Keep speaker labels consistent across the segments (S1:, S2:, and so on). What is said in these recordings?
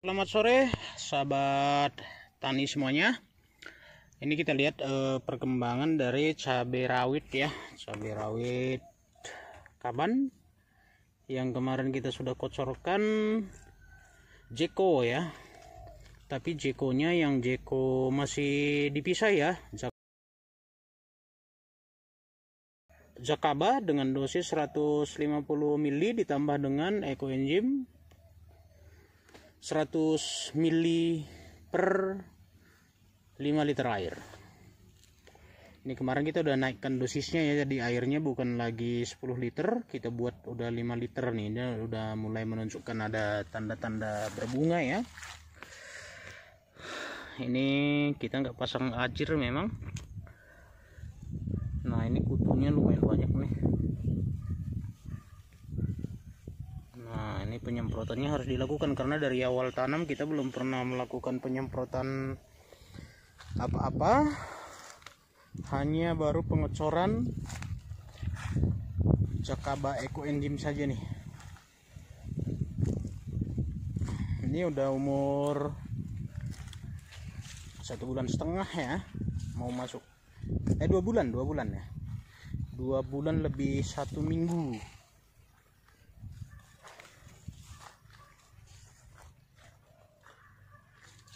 S1: Selamat sore sahabat tani semuanya. Ini kita lihat eh, perkembangan dari cabai rawit ya, cabai rawit kaban yang kemarin kita sudah kocorkan jeko ya. Tapi jekonya yang jeko masih dipisah ya. Jakaba dengan dosis 150 ml ditambah dengan ekoenzim 100 mili per 5 liter air ini kemarin kita udah naikkan dosisnya ya jadi airnya bukan lagi 10 liter kita buat udah 5 liter nih ini udah mulai menunjukkan ada tanda-tanda berbunga ya ini kita nggak pasang ajir memang nah ini kutunya lumayan banyak nih ini penyemprotannya harus dilakukan karena dari awal tanam kita belum pernah melakukan penyemprotan apa-apa hanya baru pengecoran cakaba eco enzim saja nih ini udah umur satu bulan setengah ya mau masuk eh dua bulan dua bulan ya dua bulan lebih satu minggu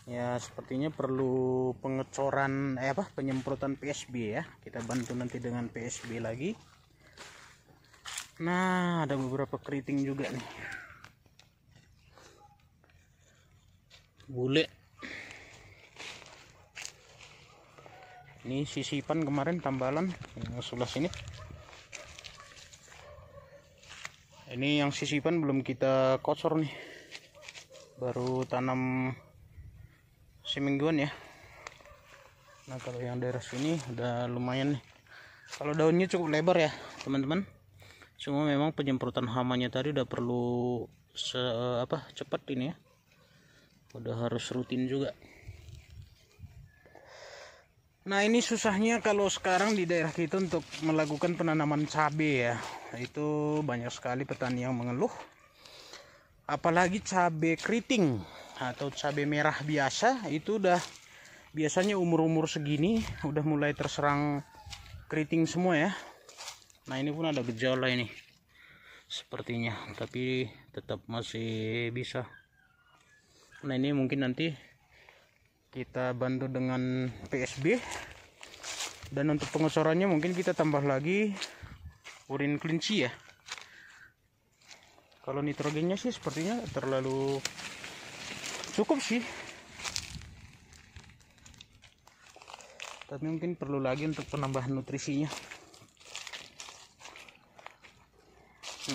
S1: ya sepertinya perlu pengecoran eh apa penyemprotan PSB ya kita bantu nanti dengan PSB lagi nah ada beberapa keriting juga nih bule ini sisipan kemarin tambalan yang sebelah sini ini yang sisipan belum kita kocor nih baru tanam semingguan ya nah kalau yang daerah sini udah lumayan nih kalau daunnya cukup lebar ya teman-teman cuma memang penyemprotan hamanya tadi udah perlu se eh, apa cepat ini ya udah harus rutin juga Nah ini susahnya kalau sekarang di daerah kita untuk melakukan penanaman cabe ya Itu banyak sekali petani yang mengeluh Apalagi cabe keriting atau cabai merah biasa itu udah biasanya umur-umur segini udah mulai terserang keriting semua ya nah ini pun ada gejala ini sepertinya tapi tetap masih bisa nah ini mungkin nanti kita bantu dengan PSB dan untuk pengosorannya mungkin kita tambah lagi urin kelinci ya kalau nitrogennya sih sepertinya terlalu cukup sih tapi mungkin perlu lagi untuk penambahan nutrisinya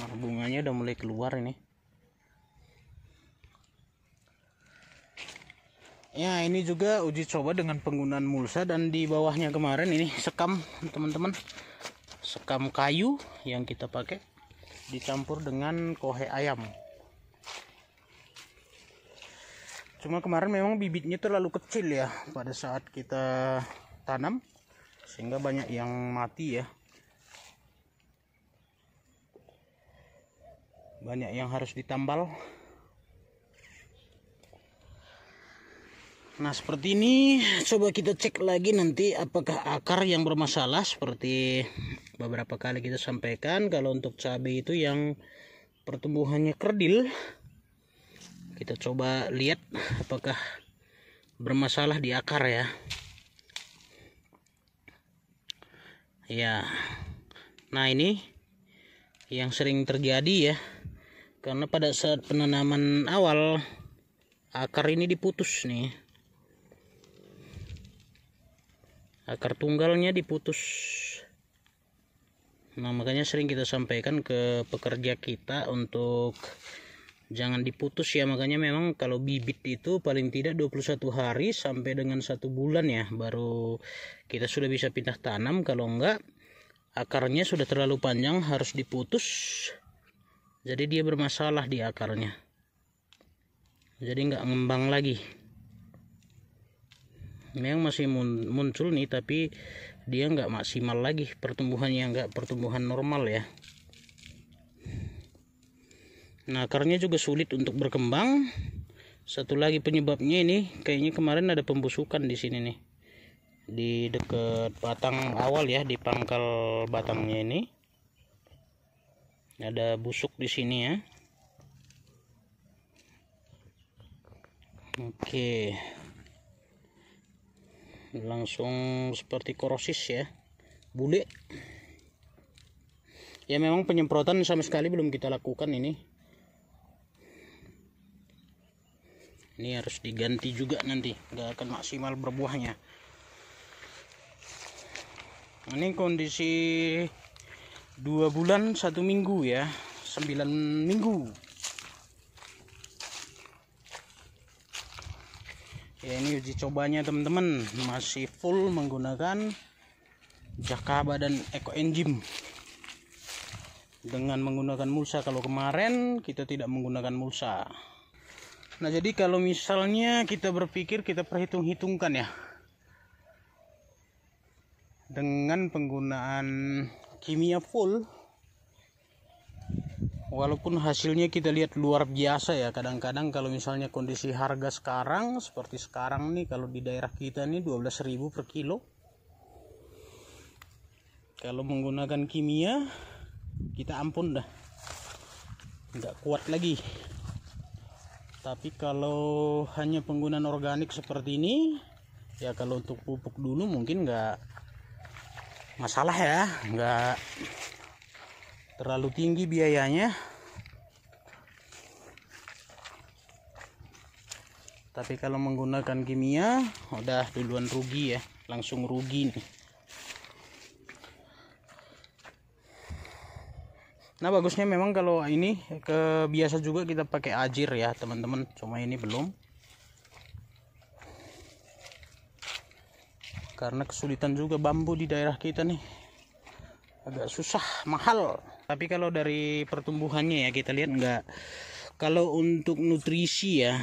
S1: nah, bunganya udah mulai keluar ini ya ini juga uji coba dengan penggunaan mulsa dan di bawahnya kemarin ini sekam teman-teman sekam kayu yang kita pakai dicampur dengan kohe ayam cuma kemarin memang bibitnya terlalu kecil ya pada saat kita tanam sehingga banyak yang mati ya banyak yang harus ditambal nah seperti ini coba kita cek lagi nanti apakah akar yang bermasalah seperti beberapa kali kita sampaikan kalau untuk cabai itu yang pertumbuhannya kerdil kita coba lihat apakah bermasalah di akar ya ya nah ini yang sering terjadi ya karena pada saat penanaman awal akar ini diputus nih akar tunggalnya diputus nah makanya sering kita sampaikan ke pekerja kita untuk jangan diputus ya makanya memang kalau bibit itu paling tidak 21 hari sampai dengan satu bulan ya baru kita sudah bisa pindah tanam kalau enggak akarnya sudah terlalu panjang harus diputus jadi dia bermasalah di akarnya jadi enggak ngembang lagi memang masih muncul nih tapi dia enggak maksimal lagi pertumbuhannya enggak pertumbuhan normal ya Nah, akarnya juga sulit untuk berkembang. Satu lagi penyebabnya ini kayaknya kemarin ada pembusukan di sini nih. Di dekat batang awal ya, di pangkal batangnya ini. Ada busuk di sini ya. Oke. Langsung seperti korosis ya. Bule. Ya memang penyemprotan sama sekali belum kita lakukan ini ini harus diganti juga nanti nggak akan maksimal berbuahnya ini kondisi dua bulan satu minggu ya 9 minggu ya ini uji cobanya teman-teman masih full menggunakan jakaba dan eco engine dengan menggunakan mulsa kalau kemarin kita tidak menggunakan mulsa Nah jadi kalau misalnya kita berpikir kita perhitung-hitungkan ya dengan penggunaan kimia full walaupun hasilnya kita lihat luar biasa ya kadang-kadang kalau misalnya kondisi harga sekarang seperti sekarang nih kalau di daerah kita nih 12.000 per kilo kalau menggunakan kimia kita ampun dah nggak kuat lagi tapi kalau hanya penggunaan organik seperti ini ya kalau untuk pupuk dulu mungkin nggak masalah ya nggak terlalu tinggi biayanya tapi kalau menggunakan kimia udah duluan rugi ya langsung rugi nih Nah bagusnya memang kalau ini kebiasa juga kita pakai ajir ya teman-teman. Cuma ini belum. Karena kesulitan juga bambu di daerah kita nih. Agak susah, mahal. Tapi kalau dari pertumbuhannya ya kita lihat nggak. Kalau untuk nutrisi ya,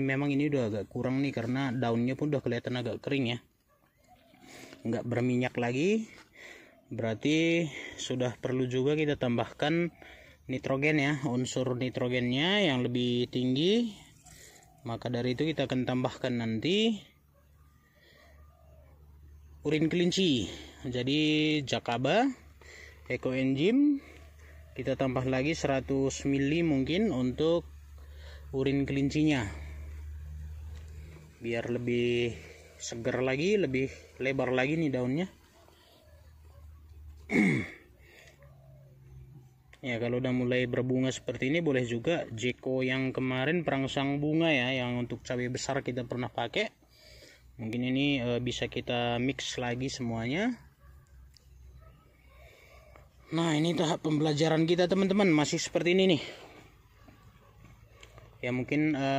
S1: memang ini udah agak kurang nih karena daunnya pun udah kelihatan agak kering ya. Nggak berminyak lagi berarti sudah perlu juga kita tambahkan nitrogen ya unsur nitrogennya yang lebih tinggi maka dari itu kita akan tambahkan nanti urin kelinci jadi jakaba eco enzyme kita tambah lagi 100 mili mungkin untuk urin kelincinya biar lebih seger lagi lebih lebar lagi nih daunnya ya kalau udah mulai berbunga seperti ini boleh juga jeko yang kemarin perangsang bunga ya yang untuk cabai besar kita pernah pakai mungkin ini e, bisa kita mix lagi semuanya nah ini tahap pembelajaran kita teman-teman masih seperti ini nih ya mungkin e,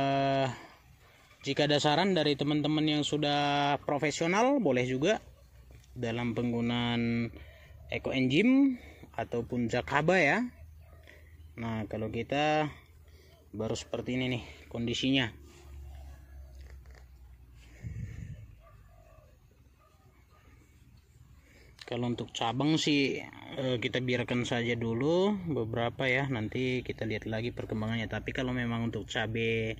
S1: jika ada saran dari teman-teman yang sudah profesional boleh juga dalam penggunaan Eco ekoenzim ataupun zat ya nah kalau kita baru seperti ini nih kondisinya kalau untuk cabang sih eh, kita biarkan saja dulu beberapa ya nanti kita lihat lagi perkembangannya tapi kalau memang untuk cabe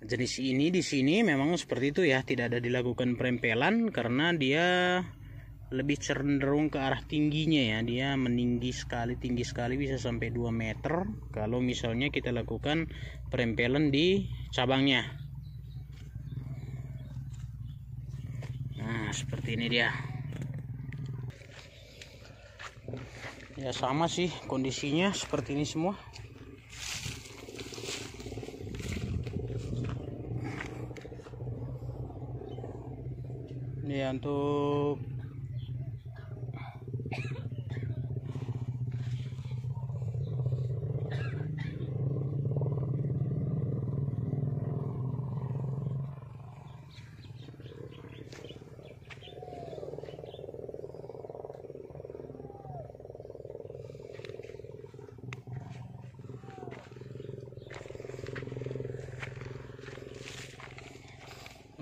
S1: jenis ini di sini memang seperti itu ya tidak ada dilakukan perempelan karena dia lebih cenderung ke arah tingginya ya dia meninggi sekali tinggi sekali bisa sampai 2 meter kalau misalnya kita lakukan perempelan di cabangnya nah seperti ini dia ya sama sih kondisinya seperti ini semua ya untuk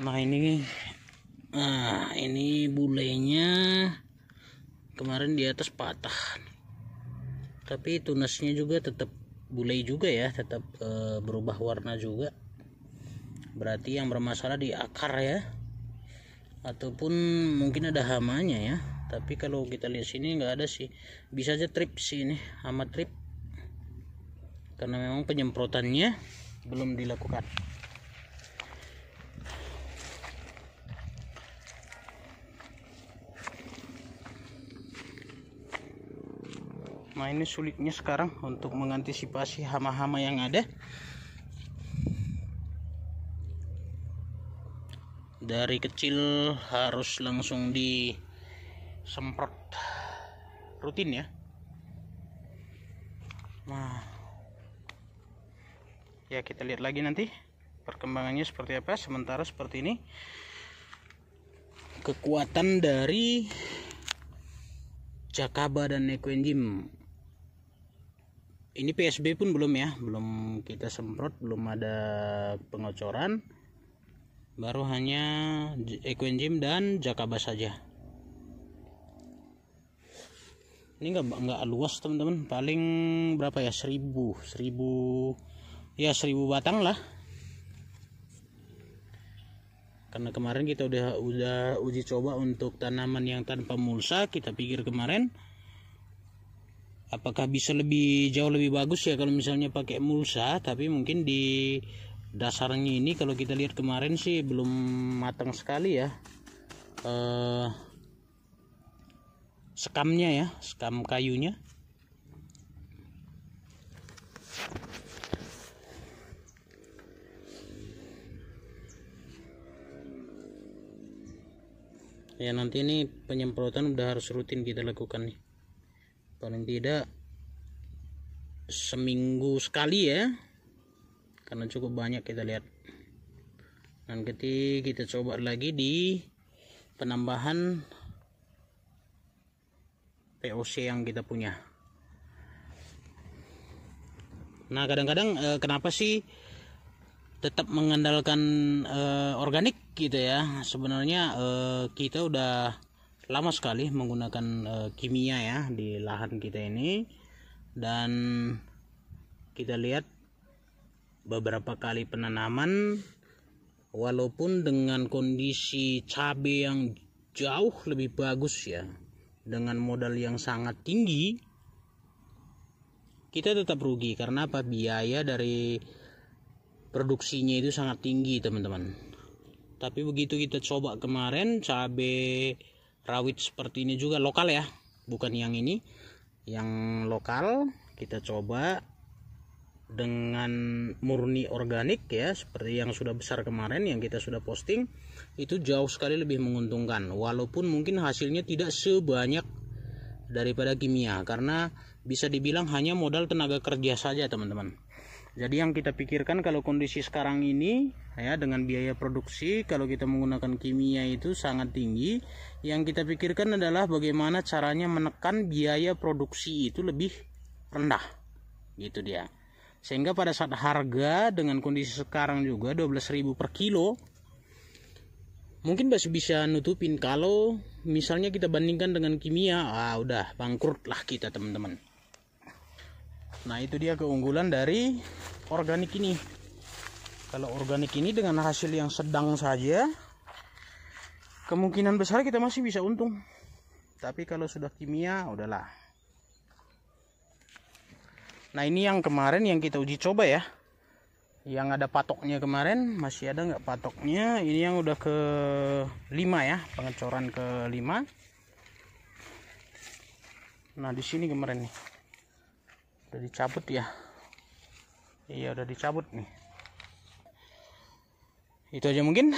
S1: nah ini nah ini bulenya kemarin di atas patah tapi tunasnya juga tetap bulai juga ya tetap e, eh, berubah warna juga berarti yang bermasalah di akar ya ataupun mungkin ada hamanya ya tapi kalau kita lihat sini nggak ada sih bisa aja trip sini, hama trip karena memang penyemprotannya belum dilakukan nah ini sulitnya sekarang untuk mengantisipasi hama-hama yang ada dari kecil harus langsung disemprot rutin ya nah ya kita lihat lagi nanti perkembangannya seperti apa sementara seperti ini kekuatan dari Jakaba dan Nekoenjim ini PSB pun belum ya belum kita semprot belum ada pengocoran baru hanya equenjim dan jakaba saja ini nggak nggak luas teman-teman paling berapa ya seribu seribu ya seribu batang lah karena kemarin kita udah udah uji coba untuk tanaman yang tanpa mulsa kita pikir kemarin apakah bisa lebih jauh lebih bagus ya kalau misalnya pakai mulsa tapi mungkin di dasarnya ini kalau kita lihat kemarin sih belum matang sekali ya eh, sekamnya ya sekam kayunya ya nanti ini penyemprotan udah harus rutin kita lakukan nih paling tidak seminggu sekali ya karena cukup banyak kita lihat dan ketika kita coba lagi di penambahan POC yang kita punya nah kadang-kadang eh, kenapa sih tetap mengandalkan eh, organik gitu ya sebenarnya eh, kita udah lama sekali menggunakan e, kimia ya di lahan kita ini dan kita lihat beberapa kali penanaman walaupun dengan kondisi cabai yang jauh lebih bagus ya dengan modal yang sangat tinggi kita tetap rugi karena apa biaya dari produksinya itu sangat tinggi teman-teman tapi begitu kita coba kemarin cabai rawit seperti ini juga lokal ya bukan yang ini yang lokal kita coba dengan murni organik ya seperti yang sudah besar kemarin yang kita sudah posting itu jauh sekali lebih menguntungkan walaupun mungkin hasilnya tidak sebanyak daripada kimia karena bisa dibilang hanya modal tenaga kerja saja teman-teman jadi yang kita pikirkan kalau kondisi sekarang ini ya dengan biaya produksi kalau kita menggunakan kimia itu sangat tinggi, yang kita pikirkan adalah bagaimana caranya menekan biaya produksi itu lebih rendah. Gitu dia. Sehingga pada saat harga dengan kondisi sekarang juga 12.000 per kilo mungkin masih bisa nutupin kalau misalnya kita bandingkan dengan kimia ah udah bangkrut lah kita teman-teman nah itu dia keunggulan dari organik ini kalau organik ini dengan hasil yang sedang saja kemungkinan besar kita masih bisa untung tapi kalau sudah kimia udahlah nah ini yang kemarin yang kita uji coba ya yang ada patoknya kemarin masih ada nggak patoknya ini yang udah ke 5 ya pengecoran ke 5 nah di sini kemarin nih udah dicabut ya iya udah dicabut nih itu aja mungkin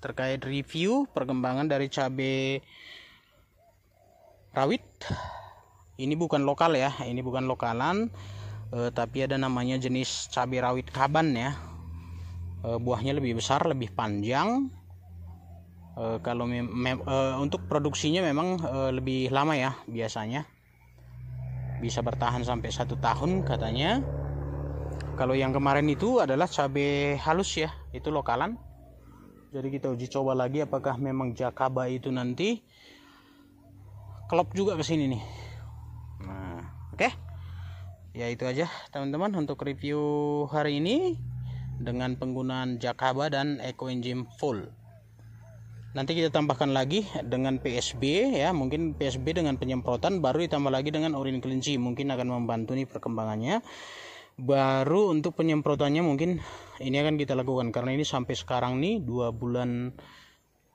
S1: terkait review perkembangan dari cabai rawit ini bukan lokal ya ini bukan lokalan eh, tapi ada namanya jenis cabai rawit kaban ya eh, buahnya lebih besar lebih panjang eh, kalau mem- eh, untuk produksinya memang eh, lebih lama ya biasanya bisa bertahan sampai satu tahun katanya kalau yang kemarin itu adalah cabai halus ya itu lokalan jadi kita uji coba lagi apakah memang jakaba itu nanti klop juga ke sini nih nah oke okay. ya itu aja teman-teman untuk review hari ini dengan penggunaan jakaba dan eco engine full nanti kita tambahkan lagi dengan PSB ya mungkin PSB dengan penyemprotan baru ditambah lagi dengan urin kelinci mungkin akan membantu nih perkembangannya baru untuk penyemprotannya mungkin ini akan kita lakukan karena ini sampai sekarang nih dua bulan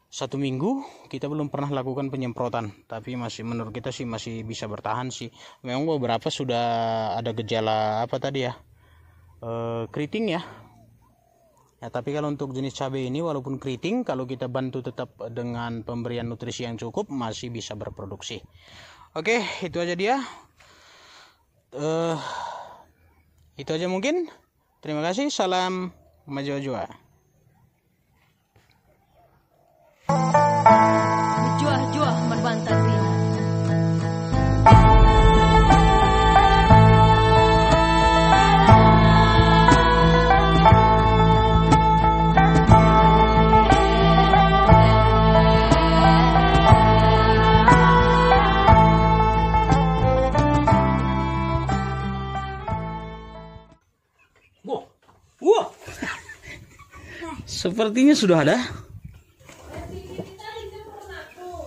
S1: satu minggu kita belum pernah lakukan penyemprotan tapi masih menurut kita sih masih bisa bertahan sih memang beberapa sudah ada gejala apa tadi ya e, keriting ya Ya, tapi kalau untuk jenis cabai ini walaupun keriting kalau kita bantu tetap dengan pemberian nutrisi yang cukup masih bisa berproduksi. Oke, itu aja dia. Uh, itu aja mungkin. Terima kasih. Salam maju maju Sepertinya sudah ada.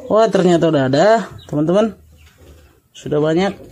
S1: Wah, ternyata udah ada, teman-teman. Sudah banyak.